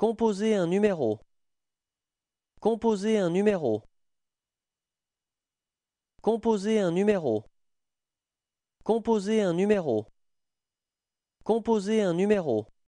composer un numéro. composer un numéro. composer un numéro. composer un numéro. composer un numéro.